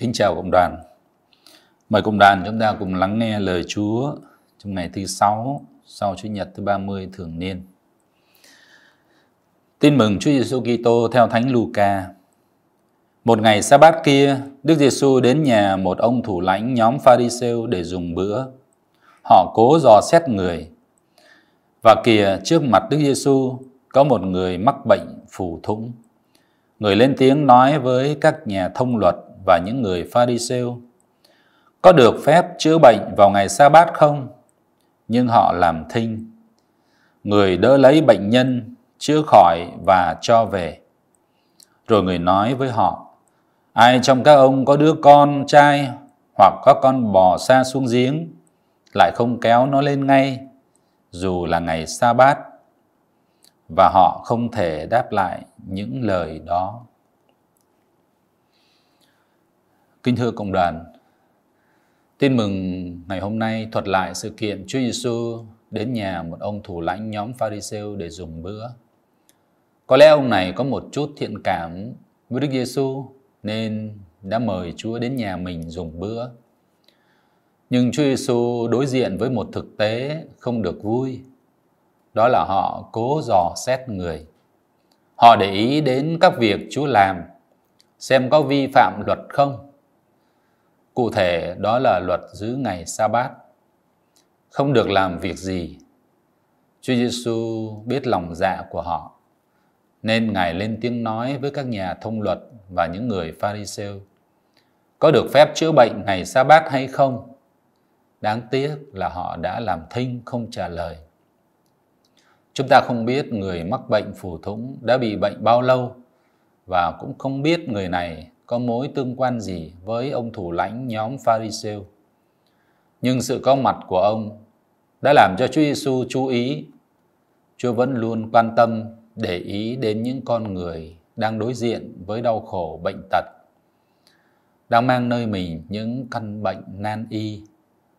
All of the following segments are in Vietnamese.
Kính chào cộng đoàn. Mời cộng đoàn chúng ta cùng lắng nghe lời Chúa trong ngày thứ sáu sau Chủ nhật thứ 30 thường niên. Tin mừng Chúa Giêsu Kitô theo Thánh Luca. Một ngày sa bát kia, Đức Giêsu đến nhà một ông thủ lãnh nhóm Pharisêu để dùng bữa. Họ cố dò xét người. Và kìa trước mặt Đức Giêsu có một người mắc bệnh phù thủng. Người lên tiếng nói với các nhà thông luật và những người pha đi Có được phép chữa bệnh vào ngày sa bát không? Nhưng họ làm thinh Người đỡ lấy bệnh nhân, chữa khỏi và cho về Rồi người nói với họ Ai trong các ông có đứa con trai hoặc có con bò xa xuống giếng lại không kéo nó lên ngay dù là ngày sa bát và họ không thể đáp lại những lời đó Kính thưa cộng đoàn, tin mừng ngày hôm nay thuật lại sự kiện Chúa Giêsu đến nhà một ông thủ lãnh nhóm Pharisêu để dùng bữa. Có lẽ ông này có một chút thiện cảm với Đức Giêsu nên đã mời Chúa đến nhà mình dùng bữa. Nhưng Chúa Giêsu đối diện với một thực tế không được vui. Đó là họ cố dò xét người. Họ để ý đến các việc Chúa làm, xem có vi phạm luật không Cụ thể đó là luật giữ ngày sa bát Không được làm việc gì Chúa Giêsu biết lòng dạ của họ Nên Ngài lên tiếng nói với các nhà thông luật và những người pha Có được phép chữa bệnh ngày sa bát hay không? Đáng tiếc là họ đã làm thinh không trả lời Chúng ta không biết người mắc bệnh phù thủng đã bị bệnh bao lâu và cũng không biết người này có mối tương quan gì với ông thủ lãnh nhóm Pharisêu. Nhưng sự có mặt của ông đã làm cho Chúa Giêsu chú ý. Chúa vẫn luôn quan tâm, để ý đến những con người đang đối diện với đau khổ bệnh tật, đang mang nơi mình những căn bệnh nan y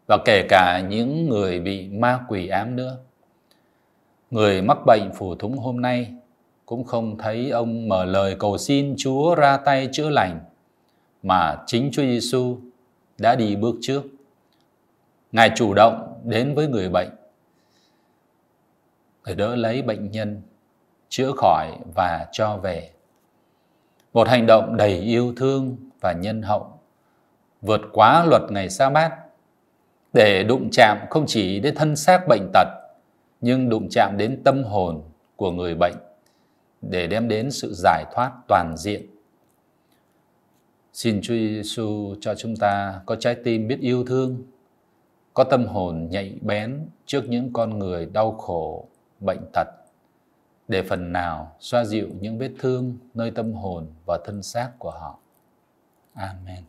và kể cả những người bị ma quỷ ám nữa. Người mắc bệnh phù thúng hôm nay cũng không thấy ông mở lời cầu xin Chúa ra tay chữa lành mà chính Chúa Giêsu đã đi bước trước. Ngài chủ động đến với người bệnh để đỡ lấy bệnh nhân, chữa khỏi và cho về. Một hành động đầy yêu thương và nhân hậu, vượt quá luật ngày sa bát để đụng chạm không chỉ đến thân xác bệnh tật nhưng đụng chạm đến tâm hồn của người bệnh để đem đến sự giải thoát toàn diện. Xin Chúa Giêsu cho chúng ta có trái tim biết yêu thương, có tâm hồn nhạy bén trước những con người đau khổ, bệnh tật để phần nào xoa dịu những vết thương nơi tâm hồn và thân xác của họ. Amen.